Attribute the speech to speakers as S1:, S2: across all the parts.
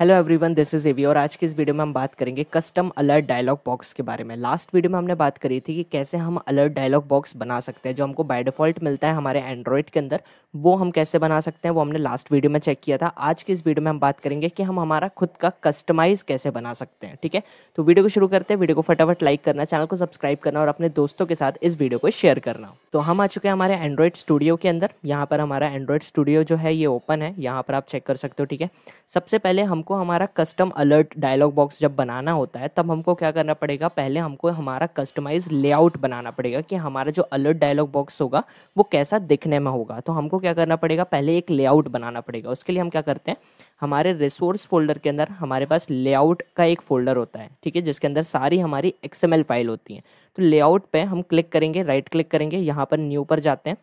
S1: hello everyone this is AV और आज की इस वीडियो में हम बात करेंगे कस्टम अलर्ट डायलॉग बॉक्स के बारे में लास्ट वीडियो में हमने बात करी थी कि कैसे हम अलर्ट डायलॉग बॉक्स बना सकते हैं जो हमको बाय डिफ़ॉल्ट मिलता है हमारे एंड्रॉयड के अंदर वो हम कैसे बना सकते हैं वो हमने लास्ट वीडियो में चेक किया था आज की इस वीडियो में हम बात करेंगे कि हम हमारा खुद का कस्टमाइज़ कैसे बना सकते हैं ठीक है तो वीडियो को शुरू करते हैं वीडियो को फटाफट लाइक करना चैनल को सब्सक्राइब करना और अपने दोस्तों के साथ इस वीडियो को शेयर करना तो हम आ चुके हैं हमारे एंड्रॉयड स्टूडियो के अंदर यहाँ पर हमारा एंड्रॉयड स्टूडियो जो है ये ओपन है यहाँ पर आप चेक कर सकते हो ठीक है सबसे पहले हम हमको हमारा कस्टम अलर्ट डायलॉग बॉक्स जब बनाना होता है तब हमको क्या करना पड़ेगा पहले हमको हमारा कस्टमाइज लेआउट बनाना पड़ेगा कि हमारा जो अलर्ट डायलॉग बॉक्स होगा वो कैसा दिखने में होगा तो हमको क्या करना पड़ेगा पहले एक लेआउट बनाना पड़ेगा उसके लिए हम क्या करते हैं हमारे रिसोर्स फोल्डर के अंदर हमारे पास लेआउट का एक फोल्डर होता है ठीक है जिसके अंदर सारी हमारी एक्सएमएल फाइल होती है तो लेआउट पे हम क्लिक करेंगे राइट क्लिक करेंगे यहाँ पर न्यू पर जाते हैं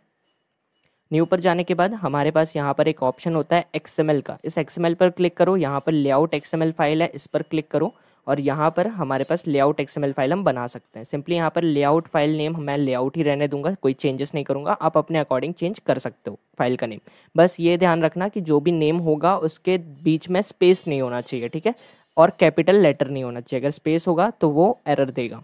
S1: न्यू पर जाने के बाद हमारे पास यहाँ पर एक ऑप्शन होता है एक्सएमएल का इस एक्सएमएल पर क्लिक करो यहाँ पर लेआउट एक्सएमएल फाइल है इस पर क्लिक करो और यहाँ पर हमारे पास लेआउट एक्सएमएल फाइल हम बना सकते हैं सिंपली यहाँ पर लेआउट फाइल नेम मैं लेआउट ही रहने दूंगा कोई चेंजेस नहीं करूँगा आप अपने अकॉर्डिंग चेंज कर सकते हो फाइल का नेम बस ये ध्यान रखना कि जो भी नेम होगा उसके बीच में स्पेस नहीं होना चाहिए ठीक है और कैपिटल लेटर नहीं होना चाहिए अगर स्पेस होगा तो वो एरर देगा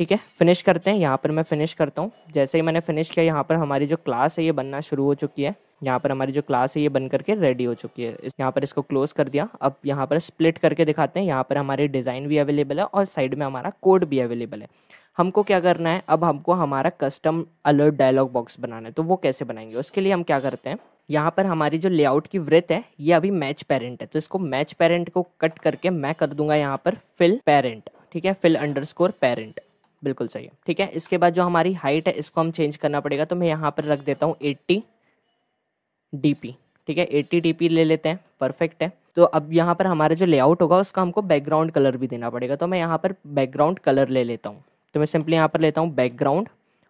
S1: ठीक है फिनिश करते हैं यहाँ पर मैं फिनिश करता हूँ जैसे ही मैंने फिनिश किया यहाँ पर हमारी जो क्लास है ये बनना शुरू हो चुकी है यहाँ पर हमारी जो क्लास है ये बन करके रेडी हो चुकी है इस यहाँ पर इसको क्लोज कर दिया अब यहाँ पर स्प्लिट करके दिखाते हैं यहाँ पर हमारी डिज़ाइन भी अवेलेबल है और साइड में हमारा कोड भी अवेलेबल है हमको क्या करना है अब हमको हमारा कस्टम अलर्ट डायलॉग बॉक्स बनाना है तो वो कैसे बनाएंगे उसके लिए हम क्या करते हैं यहाँ पर हमारी जो लेआउट की व्रत है ये अभी मैच पेरेंट है तो इसको मैच पेरेंट को कट करके मैं कर दूंगा यहाँ पर फिल पेरेंट ठीक है फिल अंडरस्कोर पेरेंट बिल्कुल सही है ठीक है इसके बाद जो हमारी हाइट है इसको हम चेंज करना पड़ेगा तो मैं यहाँ पर रख देता हूँ एट्टी डी ठीक है एट्टी डी ले लेते हैं परफेक्ट है तो अब यहाँ पर हमारा जो लेआउट होगा उसका हमको बैकग्राउंड कलर भी देना पड़ेगा तो मैं यहाँ पर बैकग्राउंड कलर ले लेता हूँ तो मैं सिंपली यहाँ पर लेता हूँ बैकग्राउंड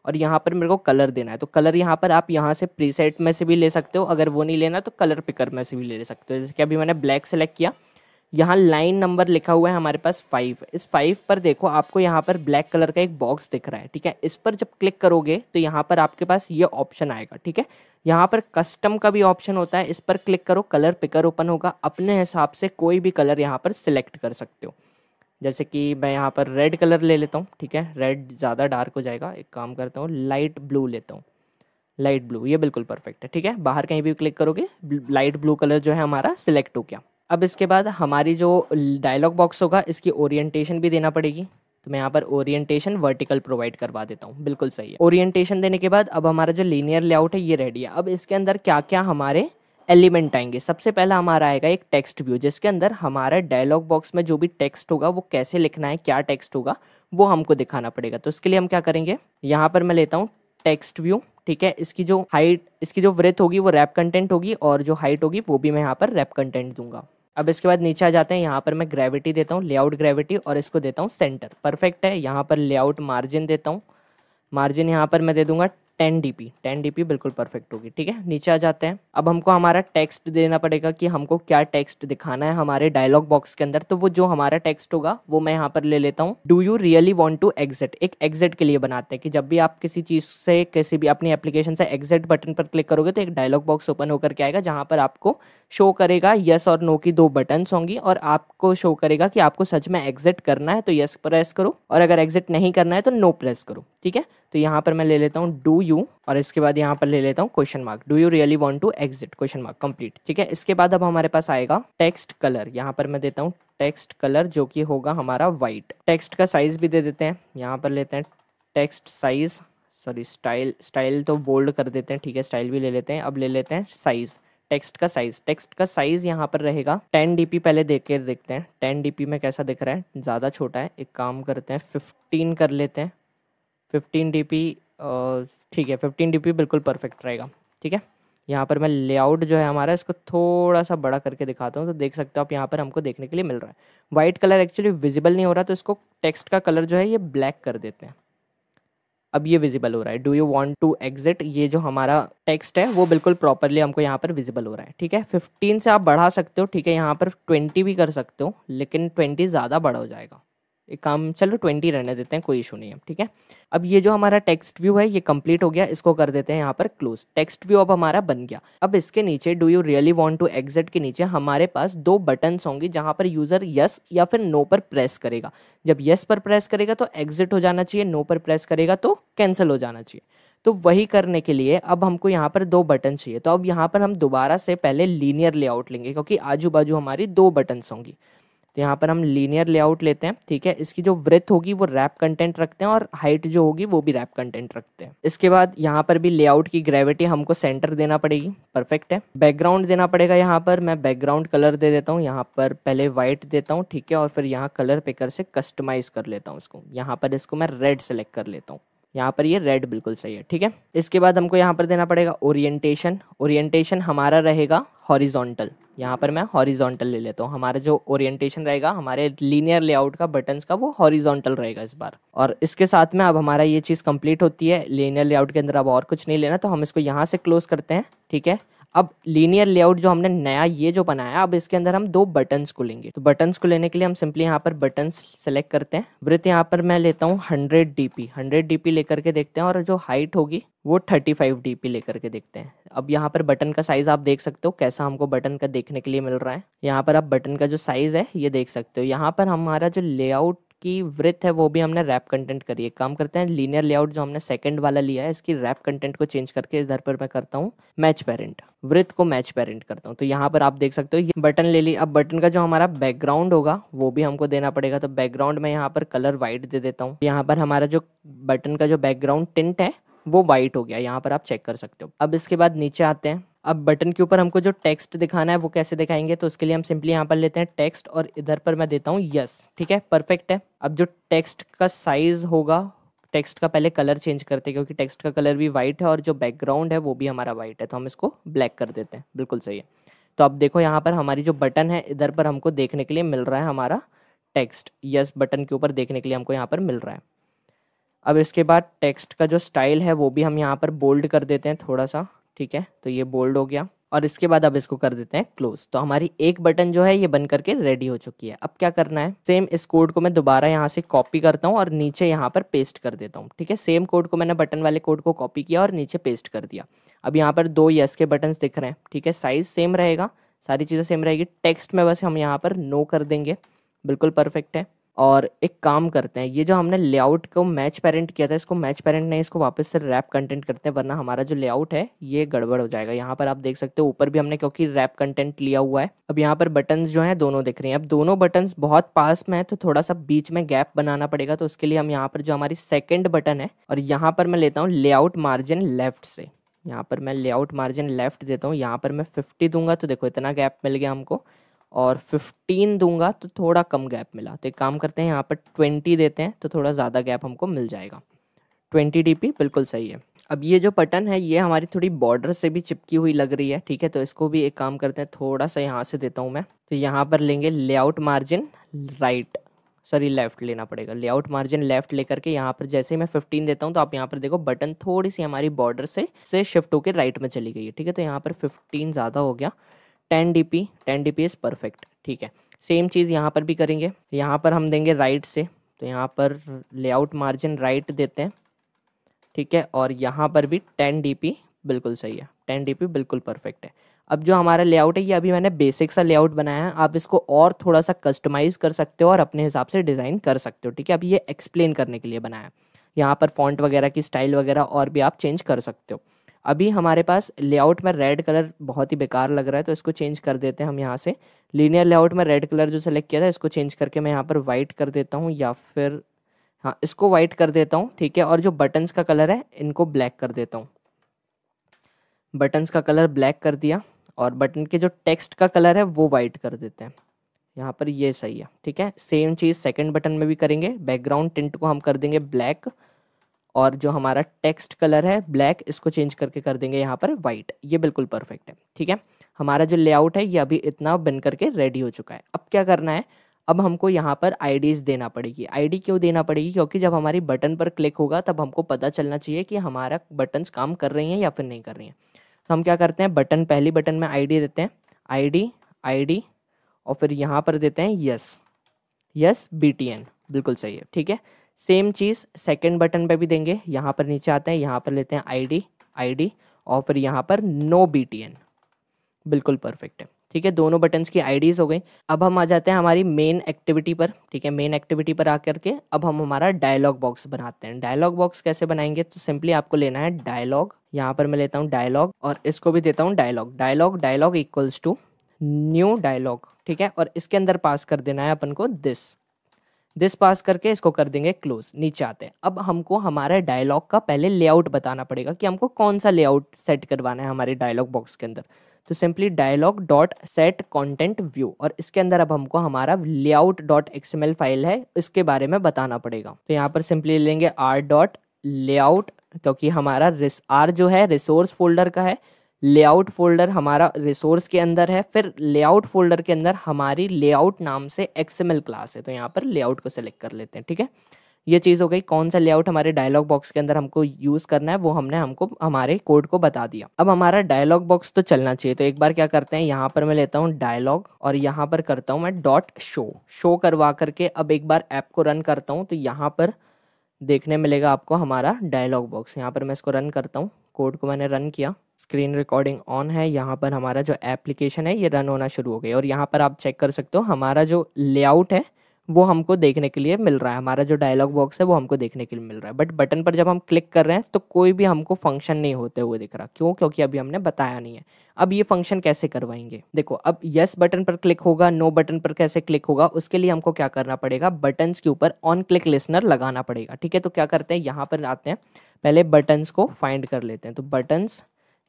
S1: और यहाँ पर मेरे को कलर देना है तो कलर यहाँ पर आप यहाँ से प्रीसेट में से भी ले सकते हो अगर वो नहीं लेना तो कलर पिकर में से भी ले सकते हो जैसे कि अभी मैंने ब्लैक सेलेक्ट किया यहाँ लाइन नंबर लिखा हुआ है हमारे पास फाइव इस फाइव पर देखो आपको यहाँ पर ब्लैक कलर का एक बॉक्स दिख रहा है ठीक है इस पर जब क्लिक करोगे तो यहाँ पर आपके पास ये ऑप्शन आएगा ठीक है यहाँ पर कस्टम का भी ऑप्शन होता है इस पर क्लिक करो कलर पिकर ओपन होगा अपने हिसाब से कोई भी कलर यहाँ पर सिलेक्ट कर सकते हो जैसे कि मैं यहाँ पर रेड कलर ले लेता हूँ ठीक है रेड ज़्यादा डार्क हो जाएगा एक काम करता हूँ लाइट ब्लू लेता हूँ लाइट ब्लू ये बिल्कुल परफेक्ट है ठीक है बाहर कहीं भी क्लिक करोगे लाइट ब्लू कलर जो है हमारा सिलेक्ट हो गया अब इसके बाद हमारी जो डायलॉग बॉक्स होगा इसकी ओरिएंटेशन भी देना पड़ेगी तो मैं यहाँ पर ओरिएंटेशन वर्टिकल प्रोवाइड करवा देता हूँ बिल्कुल सही है ओरिएंटेशन देने के बाद अब हमारा जो लीनियर लेआउट है ये रेडी है अब इसके अंदर क्या क्या हमारे एलिमेंट आएंगे सबसे पहला हमारा आएगा एक टेक्स्ट व्यू जिसके अंदर हमारे डायलॉग बॉक्स में जो भी टेक्स्ट होगा वो कैसे लिखना है क्या टेक्स्ट होगा वो हमको दिखाना पड़ेगा तो इसके लिए हम क्या करेंगे यहाँ पर मैं लेता हूँ टेक्स्ट व्यू ठीक है इसकी जो हाइट इसकी जो व्रेथ होगी वो रैप कंटेंट होगी और जो हाइट होगी वो भी मैं यहाँ पर रैप कंटेंट दूंगा अब इसके बाद नीचे आ जाते हैं यहाँ पर मैं ग्रेविटी देता हूँ लेआउट ग्रेविटी और इसको देता हूँ सेंटर परफेक्ट है यहाँ पर लेआउट मार्जिन देता हूँ मार्जिन यहाँ पर मैं दे दूंगा ten D P ten D P बिल्कुल परफेक्ट होगी ठीक है नीचे आ जाते हैं अब हमको हमारा टेक्स्ट देना पड़ेगा कि हमको क्या टेक्स्ट दिखाना है हमारे डायलॉग बॉक्स के अंदर तो वो जो हमारा टेक्स्ट होगा वो मैं यहाँ पर ले लेता हूँ do you really want to exit एक एग्जिट के लिए बनाते हैं कि जब भी आप किसी चीज़ से किसी भी अपनी एप्लीकेशन से एग्जिट बटन पर क्लिक करोगे तो एक डायलॉग बॉक्स ओपन होकर के आएगा जहाँ पर आपको शो करेगा यस और नो की दो बटन होंगी और आपको शो करेगा कि आपको सच में एग्जिट करना है तो यस प्रेस करो और अगर एग्जिट नहीं करना है तो नो प्रेस करो ठीक है तो यहाँ पर मैं ले लेता हूँ डू यू और इसके बाद यहाँ पर ले लेता हूँ question mark do you really want to exit question mark complete ठीक है इसके बाद अब हमारे पास आएगा टेक्स्ट कलर यहाँ पर मैं देता हूँ टेक्स्ट कलर जो कि होगा हमारा वाइट टेक्स्ट का साइज भी दे देते हैं यहाँ पर लेते हैं text size sorry style style तो बोल्ड कर देते हैं ठीक है स्टाइल भी ले लेते हैं अब ले लेते हैं साइज़ टेक्स्ट का साइज टेक्स्ट का साइज यहाँ पर रहेगा टेन डीपी पहले देख के देखते हैं टेन डीपी में कैसा दिख रहा है ज़्यादा छोटा है एक काम करते हैं फिफ्टीन कर लेते हैं फिफ्टीन डी ठीक है फिफ्टीन डी बिल्कुल परफेक्ट रहेगा ठीक है यहाँ पर मैं लेआउट जो है हमारा इसको थोड़ा सा बड़ा करके दिखाता हूँ तो देख सकते हो आप यहाँ पर हमको देखने के लिए मिल रहा है वाइट कलर एक्चुअली विजिबल नहीं हो रहा तो इसको टेक्स्ट का कलर जो है ये ब्लैक कर देते हैं अब ये विजिबल हो रहा है do you want to exit ये जो हमारा टेक्स्ट है वो बिल्कुल प्रॉपरली हमको यहाँ पर विजिबल हो रहा है ठीक है फिफ्टीन से आप बढ़ा सकते हो ठीक है यहाँ पर ट्वेंटी भी कर सकते हो लेकिन ट्वेंटी ज़्यादा बड़ा हो जाएगा एक काम चलो ट्वेंटी रहने देते हैं कोई इशू नहीं है ठीक है अब ये जो हमारा टेक्स्ट व्यू है ये कंप्लीट हो गया इसको कर देते हैं यहाँ पर क्लोज टेक्स्ट व्यू अब हमारा बन गया अब इसके नीचे do you really want to exit के नीचे हमारे पास दो बटन्स होंगे जहाँ पर यूजर यस या फिर नो पर प्रेस करेगा जब यस पर प्रेस करेगा तो एग्जिट हो जाना चाहिए नो पर प्रेस करेगा तो कैंसिल हो जाना चाहिए तो वही करने के लिए अब हमको यहाँ पर दो बटन चाहिए तो अब यहाँ पर हम दोबारा से पहले लीनियर लेआउट लेंगे क्योंकि आजू बाजू हमारी दो बटन्स होंगी यहाँ पर हम लीनियर लेआउट लेते हैं ठीक है इसकी जो ब्रेथ होगी वो रैप कंटेंट रखते हैं और हाइट जो होगी वो भी रैप कंटेंट रखते हैं इसके बाद यहाँ पर भी लेआउट की ग्रेविटी हमको सेंटर देना पड़ेगी परफेक्ट है बैकग्राउंड देना पड़ेगा यहाँ पर मैं बैकग्राउंड कलर दे देता हूँ यहाँ पर पहले व्हाइट देता हूँ ठीक है और फिर यहाँ कलर पेकर से कस्टमाइज कर लेता हूँ इसको यहाँ पर इसको मैं रेड सेलेक्ट कर लेता हूँ यहाँ पर ये रेड बिल्कुल सही है ठीक है इसके बाद हमको यहाँ पर देना पड़ेगा ओरिएंटेशन ओरिएंटेशन हमारा रहेगा हॉरिजॉन्टल यहाँ पर मैं हॉरिजॉन्टल ले लेता हूँ हमारा जो ओरिएंटेशन रहेगा हमारे लीनियर लेआउट का बटन्स का वो हॉरिजॉन्टल रहेगा इस बार और इसके साथ में अब हमारा ये चीज़ कंप्लीट होती है लीनियर लेआउट के अंदर अब और कुछ नहीं लेना तो हम इसको यहाँ से क्लोज करते हैं ठीक है अब लीनियर लेआउट जो हमने नया ये जो बनाया अब इसके अंदर हम दो बटन्स को लेंगे तो बटन्स को लेने के लिए हम सिंपली यहाँ पर बटन्स सेलेक्ट करते हैं वृत्त यहाँ पर मैं लेता हूँ हंड्रेड डीपी हंड्रेड डीपी लेकर के देखते हैं और जो हाइट होगी वो थर्टी फाइव डी लेकर के देखते हैं अब यहाँ पर बटन का साइज आप देख सकते हो कैसा हमको बटन का देखने के लिए मिल रहा है यहाँ पर आप बटन का जो साइज है ये देख सकते हो यहाँ पर हमारा जो लेआउट की वृथ है वो भी हमने रैप कंटेंट करी है काम करते हैं लीनियर लेआउट जो हमने सेकंड वाला लिया है इसकी रैप कंटेंट को चेंज करके इधर पर मैं करता हूँ मैच पेरेंट वृथ को मैच पेरेंट करता हूँ तो यहाँ पर आप देख सकते हो ये बटन ले ली अब बटन का जो हमारा बैकग्राउंड होगा वो भी हमको देना पड़ेगा तो बैकग्राउंड में यहाँ पर कलर व्हाइट दे देता हूँ यहाँ पर हमारा जो बटन का जो बैकग्राउंड टिंट है वो वाइट हो गया यहाँ पर आप चेक कर सकते हो अब इसके बाद नीचे आते हैं अब बटन के ऊपर हमको जो टेक्स्ट दिखाना है वो कैसे दिखाएंगे तो उसके लिए हम सिंपली यहाँ पर लेते हैं टेक्स्ट और इधर पर मैं देता हूँ यस ठीक है परफेक्ट है अब जो टेक्स्ट का साइज होगा टेक्स्ट का पहले कलर चेंज करते हैं क्योंकि टेक्स्ट का कलर भी वाइट है और जो बैकग्राउंड है वो भी हमारा वाइट है तो हम इसको ब्लैक कर देते हैं बिल्कुल सही है तो अब देखो यहाँ पर हमारी जो बटन है इधर पर हमको देखने के लिए मिल रहा है हमारा टेक्स्ट यस बटन के ऊपर देखने के लिए हमको यहाँ पर मिल रहा है अब इसके बाद टेक्स्ट का जो स्टाइल है वो भी हम यहाँ पर बोल्ड कर देते हैं थोड़ा सा ठीक है तो ये बोल्ड हो गया और इसके बाद अब इसको कर देते हैं क्लोज तो हमारी एक बटन जो है ये बन करके रेडी हो चुकी है अब क्या करना है सेम इस कोड को मैं दोबारा यहाँ से कॉपी करता हूँ और नीचे यहाँ पर पेस्ट कर देता हूँ ठीक है सेम कोड को मैंने बटन वाले कोड को कॉपी किया और नीचे पेस्ट कर दिया अब यहाँ पर दो यस के बटन दिख रहे हैं ठीक है साइज सेम रहेगा सारी चीज़ें सेम रहेगी टेक्स्ट में बस हम यहाँ पर नो कर देंगे बिल्कुल परफेक्ट है और एक काम करते हैं ये जो हमने लेआउट को मैच पेरेंट किया था इसको मैच पेरेंट नहीं इसको वापस से रैप कंटेंट करते हैं वरना हमारा जो लेआउट है ये गड़बड़ हो जाएगा यहाँ पर आप देख सकते हो ऊपर भी हमने क्योंकि रैप कंटेंट लिया हुआ है अब यहाँ पर बटन जो है दोनों दिख रहे हैं अब दोनों बटन बहुत पास में है तो थोड़ा सा बीच में गैप बनाना पड़ेगा तो उसके लिए हम यहाँ पर जो हमारी सेकेंड बटन है और यहाँ पर मैं लेता हूँ लेआउट मार्जिन लेफ्ट से यहाँ पर मैं लेआउट मार्जिन लेफ्ट देता हूँ यहाँ पर मैं फिफ्टी दूंगा तो देखो इतना गैप मिल गया हमको और फिफ्टीन दूंगा तो थोड़ा कम गैप मिला तो एक काम करते हैं यहाँ पर ट्वेंटी देते हैं तो थोड़ा ज़्यादा गैप हमको मिल जाएगा ट्वेंटी डी बिल्कुल सही है अब ये जो बटन है ये हमारी थोड़ी बॉर्डर से भी चिपकी हुई लग रही है ठीक है तो इसको भी एक काम करते हैं थोड़ा सा यहाँ से देता हूँ मैं तो यहाँ पर लेंगे layout margin right sorry left लेना पड़ेगा लेआउट मार्जिन लेफ्ट लेकर के यहाँ पर जैसे ही मैं फिफ्टीन देता हूँ तो आप यहाँ पर देखो बटन थोड़ी सी हमारी बॉर्डर से से शिफ्ट होकर राइट में चली गई है ठीक है तो यहाँ पर फिफ्टीन ज़्यादा हो गया ten D P ten D P is perfect ठीक है सेम चीज़ यहाँ पर भी करेंगे यहाँ पर हम देंगे राइट से तो यहाँ पर लेआउट मार्जिन राइट देते हैं ठीक है और यहाँ पर भी टेन डी पी बिल्कुल सही है टेन डी पी बिल्कुल परफेक्ट है अब जो हमारा लेआउट है ये अभी मैंने बेसिक सा लेआउट बनाया है आप इसको और थोड़ा सा कस्टमाइज कर सकते हो और अपने हिसाब से डिज़ाइन कर सकते हो ठीक है अभी ये एक्सप्लेन करने के लिए बनाया है यहाँ पर फॉन्ट वगैरह की स्टाइल वगैरह और भी आप चेंज कर सकते हो अभी हमारे पास लेआउट में रेड कलर बहुत ही बेकार लग रहा है तो इसको चेंज कर देते हैं हम यहाँ से लीनियर लेआउट में रेड कलर जो सेलेक्ट किया था इसको चेंज करके मैं यहाँ पर वाइट कर देता हूँ या फिर हाँ इसको वाइट कर देता हूँ ठीक है और जो बटन्स का कलर है इनको ब्लैक कर देता हूँ बटन्स का कलर ब्लैक कर दिया और बटन के जो टेक्स्ट का कलर है वो वाइट कर देते हैं यहाँ पर ये सही है ठीक है सेम चीज़ सेकंड बटन में भी करेंगे बैकग्राउंड टिंट को हम कर देंगे ब्लैक और जो हमारा टेक्स्ट कलर है ब्लैक इसको चेंज करके कर देंगे यहाँ पर वाइट ये बिल्कुल परफेक्ट है ठीक है हमारा जो लेआउट है ये अभी इतना बन करके रेडी हो चुका है अब क्या करना है अब हमको यहाँ पर आईडीज़ देना पड़ेगी आईडी क्यों देना पड़ेगी क्योंकि जब हमारी बटन पर क्लिक होगा तब हमको पता चलना चाहिए कि हमारा बटन काम कर रही हैं या फिर नहीं कर रही हैं तो हम क्या करते हैं बटन पहली बटन में आई देते हैं आई डी और फिर यहाँ पर देते हैं यस यस बी बिल्कुल सही है ठीक है सेम चीज़ सेकेंड बटन पे भी देंगे यहाँ पर नीचे आते हैं यहाँ पर लेते हैं आईडी आईडी और फिर यहाँ पर नो बी बिल्कुल परफेक्ट है ठीक है दोनों बटन्स की आईडीज हो गई अब हम आ जाते हैं हमारी मेन एक्टिविटी पर ठीक है मेन एक्टिविटी पर आकर के अब हम हमारा डायलॉग बॉक्स बनाते हैं डायलॉग बॉक्स कैसे बनाएंगे तो सिंपली आपको लेना है डायलॉग यहाँ पर मैं लेता हूँ डायलॉग और इसको भी देता हूँ dialog dialog dialog equals to new dialog ठीक है और इसके अंदर पास कर देना है अपन को दिस दिस पास करके इसको कर देंगे क्लोज नीचे आते हैं अब हमको हमारे डायलॉग का पहले लेआउट बताना पड़ेगा कि हमको कौन सा लेआउट सेट करवाना है हमारे डायलॉग बॉक्स के अंदर तो simply dialog dot set content view और इसके अंदर अब हमको हमारा लेआउट डॉट एक्सएमएल फाइल है इसके बारे में बताना पड़ेगा तो यहाँ पर सिंपली लेंगे आर डॉट लेआउट क्योंकि हमारा आर जो है रिसोर्स फोल्डर का है लेआउट फोल्डर हमारा रिसोर्स के अंदर है फिर लेआउट फोल्डर के अंदर हमारी लेआउट नाम से एक्सएमएल क्लास है तो यहाँ पर लेआउट को सेलेक्ट कर लेते हैं ठीक है ये चीज़ हो गई कौन सा लेआउट हमारे डायलॉग बॉक्स के अंदर हमको यूज़ करना है वो हमने हमको हमारे कोड को बता दिया अब हमारा डायलॉग बॉक्स तो चलना चाहिए तो एक बार क्या करते हैं यहाँ पर मैं लेता हूँ डायलॉग और यहाँ पर करता हूँ मैं डॉट शो शो करवा करके अब एक बार ऐप को रन करता हूँ तो यहाँ पर देखने मिलेगा आपको हमारा डायलॉग बॉक्स यहाँ पर मैं इसको रन करता हूँ कोड को मैंने रन किया स्क्रीन रिकॉर्डिंग ऑन है यहाँ पर हमारा जो एप्लीकेशन है ये रन होना शुरू हो गई और यहाँ पर आप चेक कर सकते हो हमारा जो लेआउट है वो हमको देखने के लिए मिल रहा है हमारा जो डायलॉग बॉक्स है वो हमको देखने के लिए मिल रहा है बट बटन पर जब हम क्लिक कर रहे हैं तो कोई भी हमको फंक्शन नहीं होते हुए दिख रहा क्यों क्योंकि अभी हमने बताया नहीं है अब ये फंक्शन कैसे करवाएंगे देखो अब यस बटन पर क्लिक होगा नो बटन पर कैसे क्लिक होगा उसके लिए हमको क्या करना पड़ेगा बटन के ऊपर ऑन क्लिक लिसनर लगाना पड़ेगा ठीक है तो क्या करते हैं यहाँ पर आते हैं पहले बटन्स को फाइंड कर लेते हैं तो बटन्स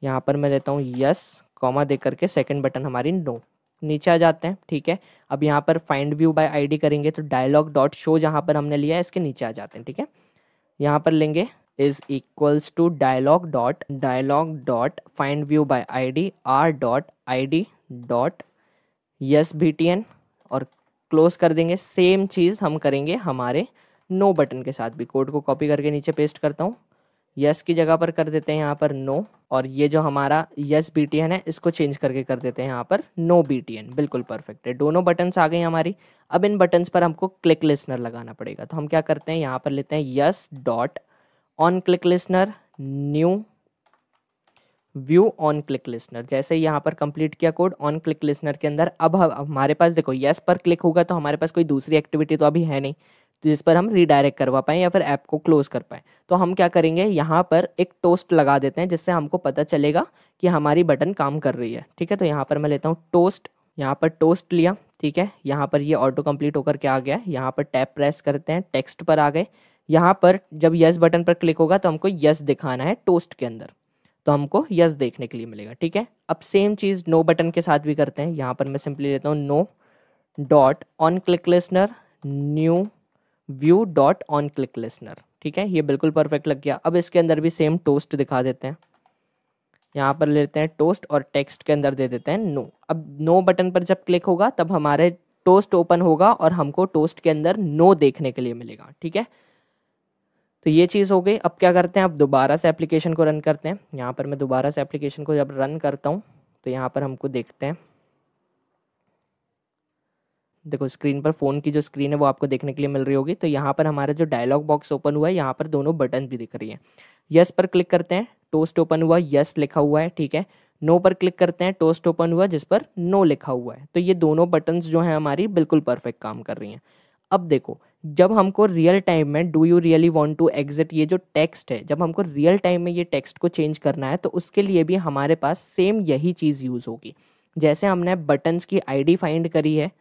S1: यहाँ पर मैं देता हूँ यस कॉमा दे करके सेकेंड बटन हमारी नो नीचे आ जाते हैं ठीक है अब यहाँ पर फाइंड व्यू बाय आईडी करेंगे तो डायलॉग डॉट शो जहाँ पर हमने लिया है इसके नीचे आ जाते हैं ठीक है यहाँ पर लेंगे is equals to dialog dot dialog dot find view by ID R dot ID dot yes B T N और क्लोज कर देंगे सेम चीज़ हम करेंगे हमारे नो बटन के साथ भी कोड को कॉपी करके नीचे पेस्ट करता हूँ यस की जगह पर कर देते हैं यहाँ पर नो और ये जो हमारा यस बी है इसको चेंज करके कर देते हैं यहाँ पर नो बी बिल्कुल परफेक्ट है दोनों बटन्स आ गए हमारी अब इन बटन्स पर हमको क्लिक लिसनर लगाना पड़ेगा तो हम क्या करते हैं यहाँ पर लेते हैं yes dot on click listener new view on click listener जैसे यहाँ पर कंप्लीट किया कोड ऑन क्लिक लिसनर के अंदर अब हमारे पास देखो यस पर क्लिक होगा तो हमारे पास कोई दूसरी एक्टिविटी तो अभी है नहीं जिस पर हम रीडायरेक्ट करवा पाएँ या फिर ऐप को क्लोज कर पाएँ तो हम क्या करेंगे यहाँ पर एक टोस्ट लगा देते हैं जिससे हमको पता चलेगा कि हमारी बटन काम कर रही है ठीक है तो यहाँ पर मैं लेता हूँ टोस्ट यहाँ पर टोस्ट लिया ठीक है यहाँ पर ये ऑटो कम्प्लीट होकर के आ गया है यहाँ पर टैप प्रेस करते हैं टेक्स्ट पर आ गए यहाँ पर जब यस बटन पर क्लिक होगा तो हमको यस दिखाना है टोस्ट के अंदर तो हमको यस देखने के लिए मिलेगा ठीक है अब सेम चीज़ नो बटन के साथ भी करते हैं यहाँ पर मैं सिंपली लेता हूँ no dot on click listener new view dot on click listener ठीक है ये बिल्कुल परफेक्ट लग गया अब इसके अंदर भी सेम टोस्ट दिखा देते हैं यहाँ पर लेते हैं टोस्ट और टेक्स्ट के अंदर दे देते हैं नो अब नो बटन पर जब क्लिक होगा तब हमारे टोस्ट ओपन होगा और हमको टोस्ट के अंदर नो देखने के लिए मिलेगा ठीक है तो ये चीज़ हो गई अब क्या करते हैं अब दोबारा से एप्लीकेशन को रन करते हैं यहाँ पर मैं दोबारा से एप्लीकेशन को जब रन करता हूँ तो यहाँ पर हमको देखते हैं देखो स्क्रीन पर फ़ोन की जो स्क्रीन है वो आपको देखने के लिए मिल रही होगी तो यहाँ पर हमारा जो डायलॉग बॉक्स ओपन हुआ है यहाँ पर दोनों बटन भी दिख रही हैं यस पर क्लिक करते हैं टोस्ट ओपन हुआ यस लिखा हुआ है ठीक है नो पर क्लिक करते हैं टोस्ट ओपन हुआ जिस पर नो लिखा हुआ है तो ये दोनों बटन्स जो हैं हमारी बिल्कुल परफेक्ट काम कर रही हैं अब देखो जब हमको रियल टाइम में do you really want to exit ये जो टेक्स्ट है जब हमको रियल टाइम में ये टेक्स्ट को चेंज करना है तो उसके लिए भी हमारे पास सेम यही चीज़ यूज़ होगी जैसे हमने बटन्स की आईडी फाइंड करी है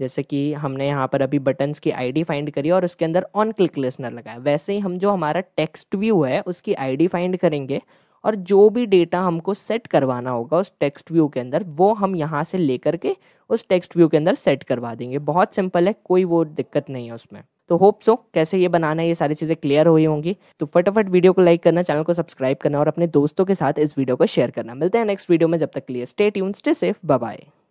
S1: जैसे कि हमने यहाँ पर अभी बटन्स की आईडी फाइंड करी और उसके अंदर ऑन क्लिक लिसनर लगाया वैसे ही हम जो हमारा टेक्स्ट व्यू है उसकी आईडी फाइंड करेंगे और जो भी डेटा हमको सेट करवाना होगा उस टेक्स्ट व्यू के अंदर वो हम यहाँ से लेकर के उस टेक्स्ट व्यू के अंदर सेट करवा देंगे बहुत सिंपल है कोई वो दिक्कत नहीं है उसमें तो होप सो कैसे ये बनाना है ये सारी चीज़ें क्लियर हुई होंगी तो फटाफट वीडियो को लाइक करना चैनल को सब्सक्राइब करना और अपने दोस्तों के साथ इस वीडियो को शेयर करना मिलते हैं नेक्स्ट वीडियो में जब तक clear stay tune stay safe bye